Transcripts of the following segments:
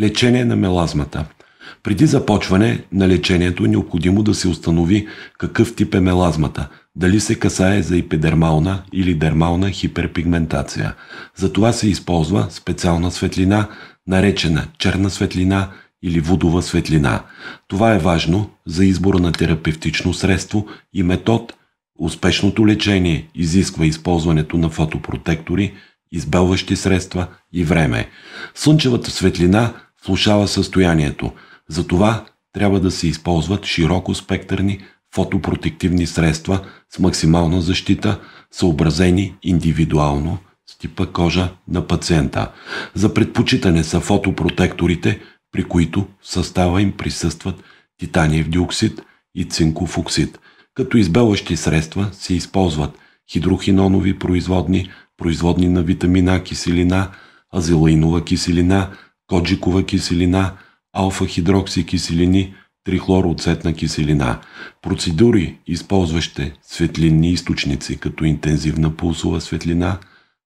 Лечение на мелазмата. Преди започване на лечението е необходимо да се установи какъв тип е мелазмата, дали се касае за епидермална или дермална хиперпигментация. За това се използва специална светлина, наречена черна светлина или водова светлина. Това е важно за избора на терапевтично средство и метод. Успешното лечение изисква използването на фотопротектори, избелващи средства и време. Слънчевата светлина – влушава състоянието. Затова трябва да се използват широко спектърни фотопротективни средства с максимална защита, съобразени индивидуално с типа кожа на пациента. За предпочитане са фотопротекторите, при които в състава им присъстват титаниев диоксид и цинков оксид. Като избелващи средства се използват хидрохинонови производни, производни на витамина, киселина, азелаинова киселина, коджикова киселина, алфа-хидроксикиселини, трихлороцетна киселина. Процедури, използващи светлинни източници, като интензивна пулсова светлина,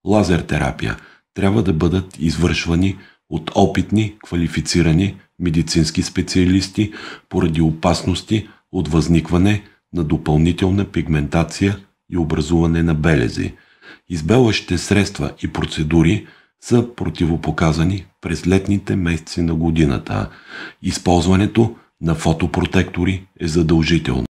лазер терапия, трябва да бъдат извършвани от опитни, квалифицирани медицински специалисти поради опасности от възникване на допълнителна пигментация и образуване на белези. Избелващите средства и процедури са противопоказани през летните месеци на годината. Използването на фотопротектори е задължително.